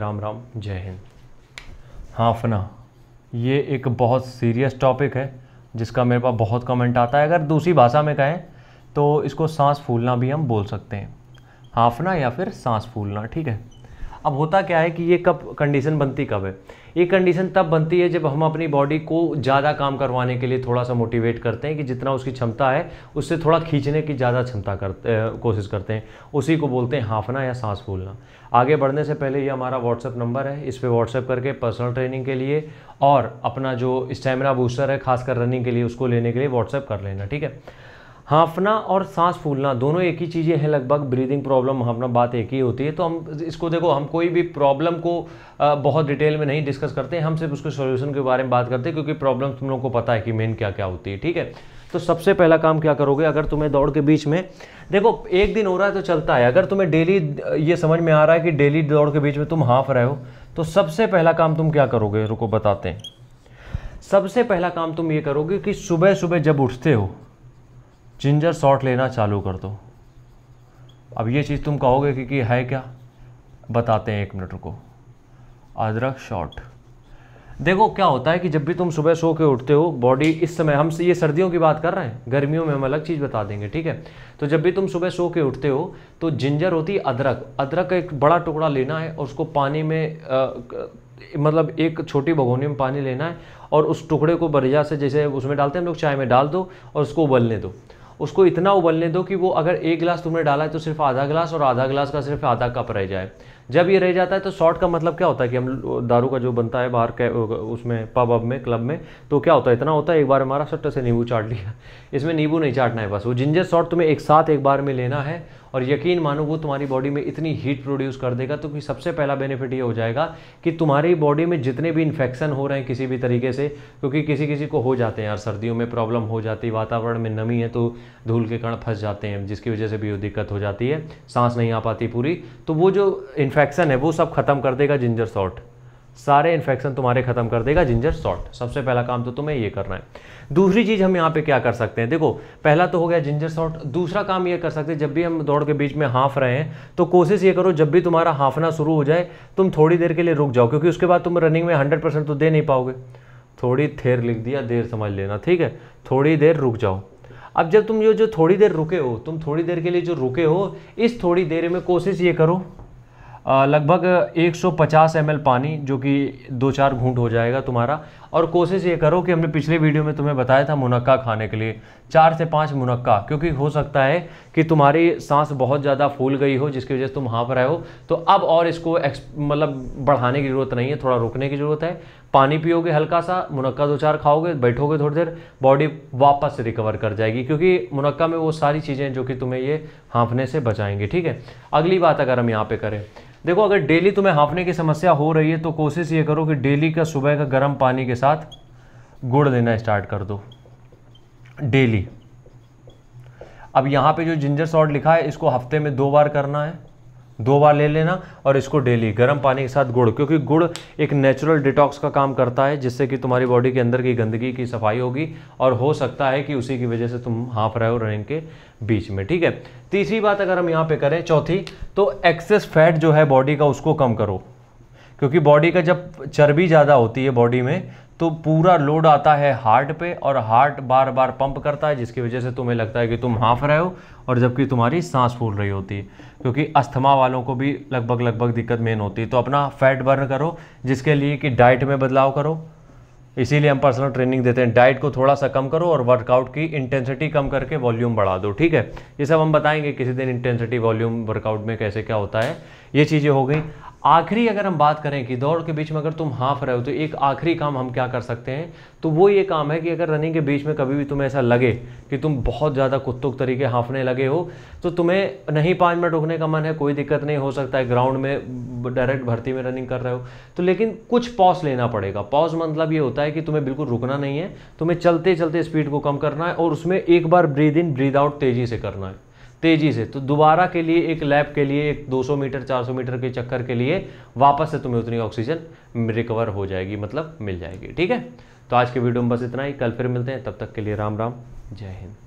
राम राम जय हिंद हाफना ये एक बहुत सीरियस टॉपिक है जिसका मेरे पास बहुत कमेंट आता है अगर दूसरी भाषा में कहें तो इसको सांस फूलना भी हम बोल सकते हैं हाफना या फिर सांस फूलना ठीक है अब होता क्या है कि ये कब कंडीशन बनती कब है ये कंडीशन तब बनती है जब हम अपनी बॉडी को ज़्यादा काम करवाने के लिए थोड़ा सा मोटिवेट करते हैं कि जितना उसकी क्षमता है उससे थोड़ा खींचने की ज़्यादा क्षमता करते कोशिश करते हैं उसी को बोलते हैं हाँफना या सांस फूलना आगे बढ़ने से पहले ये हमारा व्हाट्सअप नंबर है इस पर व्हाट्सअप करके पर्सनल ट्रेनिंग के लिए और अपना जो स्टेमिना बूस्टर है खासकर रनिंग के लिए उसको लेने के लिए व्हाट्सअप कर लेना ठीक है हाँफना और सांस फूलना दोनों एक ही चीज़ें हैं लगभग ब्रीदिंग प्रॉब्लम हाँफना बात एक ही होती है तो हम इसको देखो हम कोई भी प्रॉब्लम को बहुत डिटेल में नहीं डिस्कस करते हैं हम सिर्फ उसके सोल्यूशन के बारे में बात करते हैं क्योंकि प्रॉब्लम तुम लोग को पता है कि मेन क्या क्या होती है ठीक है तो सबसे पहला काम क्या करोगे अगर तुम्हें दौड़ के बीच में देखो एक दिन हो रहा है तो चलता है अगर तुम्हें डेली ये समझ में आ रहा है कि डेली दौड़ के बीच में तुम हाँफ रहे हो तो सबसे पहला काम तुम क्या करोगे रुको बताते हैं सबसे पहला काम तुम ये करोगे कि सुबह सुबह जब उठते हो जिंजर शॉट लेना चालू कर दो अब ये चीज़ तुम कहोगे कि, कि है क्या बताते हैं एक मिनट रुको अदरक शॉट देखो क्या होता है कि जब भी तुम सुबह सो के उठते हो बॉडी इस समय हम ये सर्दियों की बात कर रहे हैं गर्मियों में हम अलग चीज़ बता देंगे ठीक है तो जब भी तुम सुबह सो के उठते हो तो जिंजर होती है अदरक अदरक का एक बड़ा टुकड़ा लेना है और उसको पानी में आ, मतलब एक छोटी भगोनी में पानी लेना है और उस टुकड़े को बरिया से जैसे उसमें डालते हैं हम लोग चाय में डाल दो और उसको उबलने दो उसको इतना उबलने दो कि वो अगर एक गिलास तुमने डाला है तो सिर्फ आधा गिलास और आधा गिलास का सिर्फ आधा कप रह जाए जब ये रह जाता है तो शॉर्ट का मतलब क्या होता है कि हम दारू का जो बनता है बाहर के उसमें पब अब में क्लब में तो क्या होता है इतना होता है एक बार हमारा सट्टे से नींबू चाट लिया इसमें नींबू नहीं चाटना है बस वो जिंजर शॉर्ट तुम्हें एक साथ एक बार में लेना है और यकीन मानो वो तुम्हारी बॉडी में इतनी हीट प्रोड्यूस कर देगा तो कि सबसे पहला बेनिफिट ये हो जाएगा कि तुम्हारी बॉडी में जितने भी इन्फेक्शन हो रहे हैं किसी भी तरीके से क्योंकि किसी किसी को हो जाते हैं यार सर्दियों में प्रॉब्लम हो जाती है वातावरण में नमी है तो धूल के कण फंस जाते हैं जिसकी वजह से भी दिक्कत हो जाती है सांस नहीं आ पाती पूरी तो वो जो इन्फेक्शन इन्फेक्शन है वो सब खत्म कर देगा जिंजर सॉल्ट सारे इन्फेक्शन तुम्हारे खत्म कर देगा जिंजर सॉल्ट सबसे पहला काम तो तुम्हें ये करना है दूसरी चीज़ हम यहाँ पे क्या कर सकते हैं देखो पहला तो हो गया जिंजर सॉल्ट दूसरा काम ये कर सकते हैं जब भी हम दौड़ के बीच में हाँफ रहे हैं तो कोशिश ये करो जब भी तुम्हारा हाँफना शुरू हो जाए तुम थोड़ी देर के लिए रुक जाओ क्योंकि उसके बाद तुम रनिंग में हंड्रेड तो दे नहीं पाओगे थोड़ी थेर लिख दिया देर समझ लेना ठीक है थोड़ी देर रुक जाओ अब जब तुम ये जो थोड़ी देर रुके हो तुम थोड़ी देर के लिए जो रुके हो इस थोड़ी देर में कोशिश ये करो लगभग 150 सौ पानी जो कि दो चार घूंट हो जाएगा तुम्हारा और कोशिश ये करो कि हमने पिछले वीडियो में तुम्हें बताया था मुनक्का खाने के लिए चार से पाँच मुनक्का क्योंकि हो सकता है कि तुम्हारी सांस बहुत ज़्यादा फूल गई हो जिसकी वजह से तुम पर आए हो तो अब और इसको मतलब बढ़ाने की ज़रूरत नहीं है थोड़ा रोकने की ज़रूरत है पानी पियोगे हल्का सा मुनक्का दो चार खाओगे बैठोगे थोड़ी देर बॉडी वापस से रिकवर कर जाएगी क्योंकि मुनक्का में वो सारी चीज़ें जो कि तुम्हें ये हाँफने से बचाएंगे ठीक है अगली बात अगर हम यहाँ पे करें देखो अगर डेली तुम्हें हाँफने की समस्या हो रही है तो कोशिश ये करो कि डेली का सुबह का गर्म पानी के साथ गुड़ देना स्टार्ट कर दो डेली अब यहाँ पर जो जिंजर सॉल्ट लिखा है इसको हफ्ते में दो बार करना है दो बार ले लेना और इसको डेली गर्म पानी के साथ गुड़ क्योंकि गुड़ एक नेचुरल डिटॉक्स का काम करता है जिससे कि तुम्हारी बॉडी के अंदर की गंदगी की सफाई होगी और हो सकता है कि उसी की वजह से तुम हाँफ रहे हो रनिंग के बीच में ठीक है तीसरी बात अगर हम यहाँ पे करें चौथी तो एक्सेस फैट जो है बॉडी का उसको कम करो क्योंकि बॉडी का जब चर्बी ज़्यादा होती है बॉडी में तो पूरा लोड आता है हार्ट पे और हार्ट बार बार पंप करता है जिसकी वजह से तुम्हें लगता है कि तुम हाँफ रहे हो और जबकि तुम्हारी सांस फूल रही होती है क्योंकि अस्थमा वालों को भी लगभग लगभग दिक्कत मेन होती है तो अपना फैट बर्न करो जिसके लिए कि डाइट में बदलाव करो इसीलिए हम पर्सनल ट्रेनिंग देते हैं डाइट को थोड़ा सा कम करो और वर्कआउट की इंटेंसिटी कम करके वॉल्यूम बढ़ा दो ठीक है ये सब हम बताएंगे किसी दिन इंटेंसिटी वॉल्यूम वर्कआउट में कैसे क्या होता है ये चीज़ें हो गई आखिरी अगर हम बात करें कि दौड़ के बीच में अगर तुम हाँफ रहे हो तो एक आखिरी काम हम क्या कर सकते हैं तो वो ये काम है कि अगर रनिंग के बीच में कभी भी तुम्हें ऐसा लगे कि तुम बहुत ज़्यादा कुत्तुक तरीके हाँफने लगे हो तो तुम्हें नहीं पाँच मिनट रुकने का मन है कोई दिक्कत नहीं हो सकता है ग्राउंड में डायरेक्ट भर्ती में रनिंग कर रहे हो तो लेकिन कुछ पॉज लेना पड़ेगा पॉज मतलब ये होता है कि तुम्हें बिल्कुल रुकना नहीं है तुम्हें चलते चलते स्पीड को कम करना है और उसमें एक बार ब्रीद इन ब्रीद आउट तेज़ी से करना है तेज़ी से तो दोबारा के लिए एक लैब के लिए एक 200 मीटर 400 मीटर के चक्कर के लिए वापस से तुम्हें उतनी ऑक्सीजन रिकवर हो जाएगी मतलब मिल जाएगी ठीक है तो आज के वीडियो में बस इतना ही कल फिर मिलते हैं तब तक के लिए राम राम जय हिंद